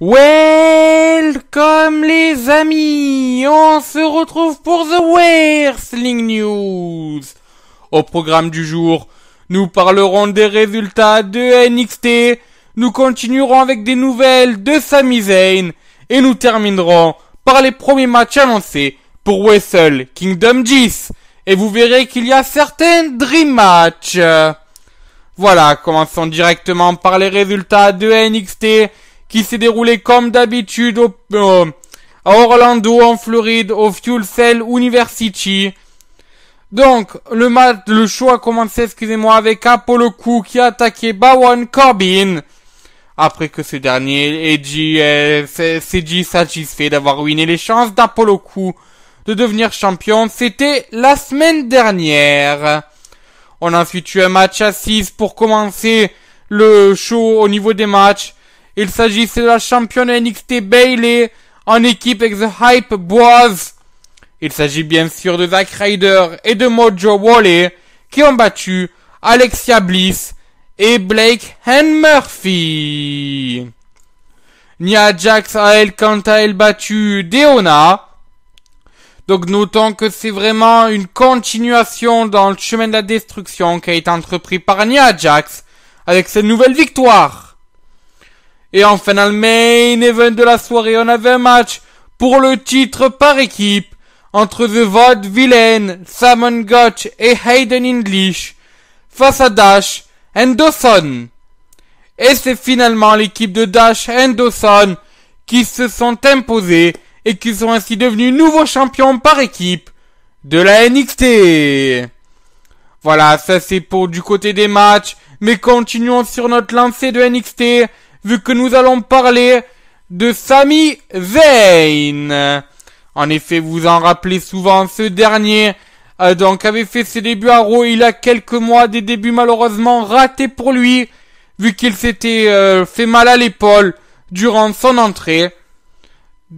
Welcome les amis, on se retrouve pour The Wrestling News. Au programme du jour, nous parlerons des résultats de NXT, nous continuerons avec des nouvelles de Sami Zayn et nous terminerons par les premiers matchs annoncés pour Wrestle Kingdom 10. Et vous verrez qu'il y a certains Dream Match. Voilà, commençons directement par les résultats de NXT qui s'est déroulé comme d'habitude au, euh, à Orlando en Floride au Fuel Cell University. Donc, le match, le show a commencé, excusez-moi, avec Apollo Kou qui a attaqué Bowen Corbin. Après que ce dernier, Edgy, euh, satisfait d'avoir ruiné les chances d'Apollo Kou de devenir champion. C'était la semaine dernière. On a ensuite eu un match à 6 pour commencer le show au niveau des matchs. Il s'agissait de la championne NXT Bailey en équipe avec The Hype Boys. Il s'agit bien sûr de Zack Ryder et de Mojo Wally qui ont battu Alexia Bliss et Blake and Murphy. Nia Jax a elle quant à elle battu Deona. Donc notons que c'est vraiment une continuation dans le chemin de la destruction qui a été entrepris par Nia Jax avec cette nouvelle victoire. Et en final main event de la soirée, on avait un match pour le titre par équipe entre The Vod Villain, Simon Gotch et Hayden English face à Dash and Dawson. Et c'est finalement l'équipe de Dash and Dawson qui se sont imposés et qui sont ainsi devenus nouveaux champions par équipe de la NXT. Voilà, ça c'est pour du côté des matchs, mais continuons sur notre lancée de NXT vu que nous allons parler de Sami Zayn. En effet, vous en rappelez souvent, ce dernier euh, donc avait fait ses débuts à Raw il y a quelques mois, des débuts malheureusement ratés pour lui, vu qu'il s'était euh, fait mal à l'épaule durant son entrée.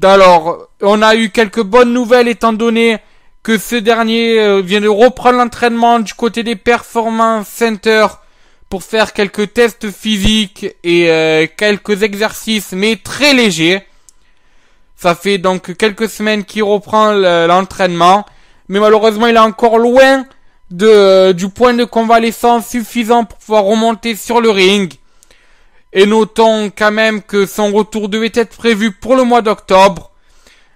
Alors, on a eu quelques bonnes nouvelles étant donné que ce dernier euh, vient de reprendre l'entraînement du côté des Performance Center pour faire quelques tests physiques et euh, quelques exercices, mais très légers. Ça fait donc quelques semaines qu'il reprend l'entraînement, mais malheureusement il est encore loin de, euh, du point de convalescence suffisant pour pouvoir remonter sur le ring. Et notons quand même que son retour devait être prévu pour le mois d'octobre,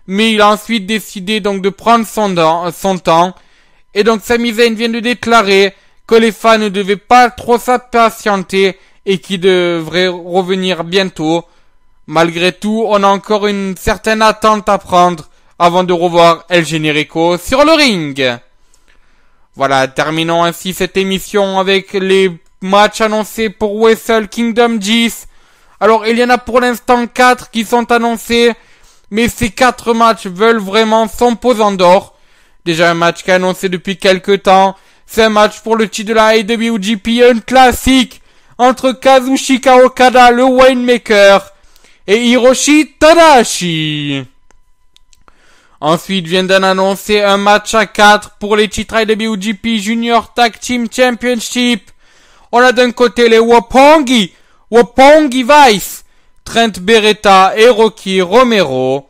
mais il a ensuite décidé donc de prendre son, temps. Et donc Samizane vient de déclarer que les fans ne devaient pas trop s'impatienter et qui devrait revenir bientôt. Malgré tout, on a encore une certaine attente à prendre avant de revoir El Generico sur le ring. Voilà, terminons ainsi cette émission avec les matchs annoncés pour Wrestle Kingdom 10. Alors, il y en a pour l'instant 4 qui sont annoncés, mais ces quatre matchs veulent vraiment s'imposer en dehors Déjà un match qui est annoncé depuis quelques temps, c'est un match pour le titre de la IWGP, un classique entre Kazushi Okada, le Winemaker, et Hiroshi Tadashi. Ensuite vient d'en annoncer un match à 4 pour les titres IWGP Junior Tag Team Championship. On a d'un côté les Wapongi, Wapongi Vice, Trent Beretta et Rocky Romero.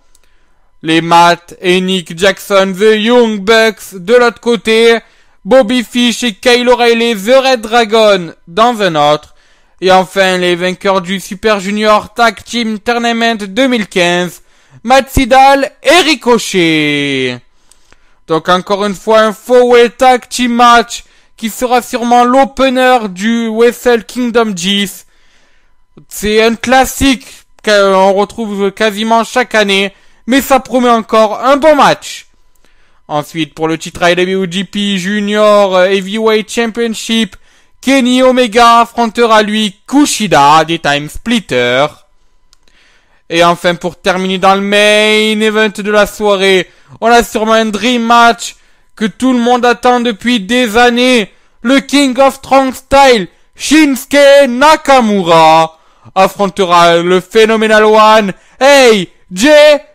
Les Matt et Nick Jackson, The Young Bucks de l'autre côté, Bobby Fish et Kyle O'Reilly, The Red Dragon dans un autre. Et enfin, les vainqueurs du Super Junior Tag Team Tournament 2015, Matt Sidal et Ricochet. Donc encore une fois, un faux Tag Team Match qui sera sûrement l'opener du Wessel Kingdom 10. C'est un classique qu'on retrouve quasiment chaque année, mais ça promet encore un bon match. Ensuite, pour le titre IWGP Junior euh, Heavyweight Championship, Kenny Omega affrontera lui Kushida des Time Splitter. Et enfin, pour terminer dans le main event de la soirée, on a sûrement un dream match que tout le monde attend depuis des années. Le King of Strong Style, Shinsuke Nakamura, affrontera le Phenomenal one, Hey! J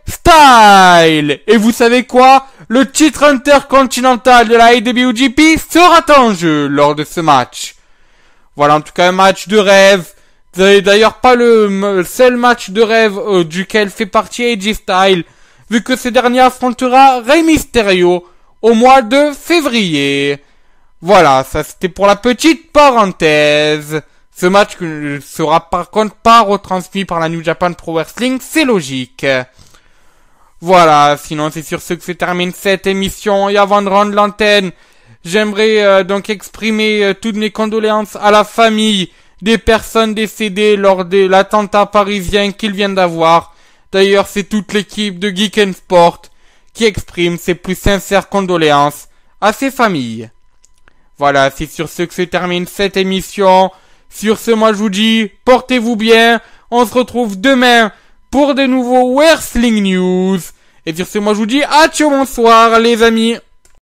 Style! Et vous savez quoi? le titre intercontinental de la AWGP sera en jeu lors de ce match. Voilà en tout cas un match de rêve. D'ailleurs pas le seul match de rêve euh, duquel fait partie AJ Style, vu que ce dernier affrontera Rey Mysterio au mois de février. Voilà, ça c'était pour la petite parenthèse. Ce match euh, sera par contre pas retransmis par la New Japan Pro Wrestling, c'est logique. Voilà, sinon c'est sur ce que se termine cette émission et avant de rendre l'antenne, j'aimerais euh, donc exprimer euh, toutes mes condoléances à la famille des personnes décédées lors de l'attentat parisien qu'ils viennent d'avoir. D'ailleurs, c'est toute l'équipe de Geek Sport qui exprime ses plus sincères condoléances à ses familles. Voilà, c'est sur ce que se termine cette émission. Sur ce, moi je vous dis, portez-vous bien. On se retrouve demain pour des nouveaux Wrestling News. Et sur ce, moi je vous dis à bonsoir les amis.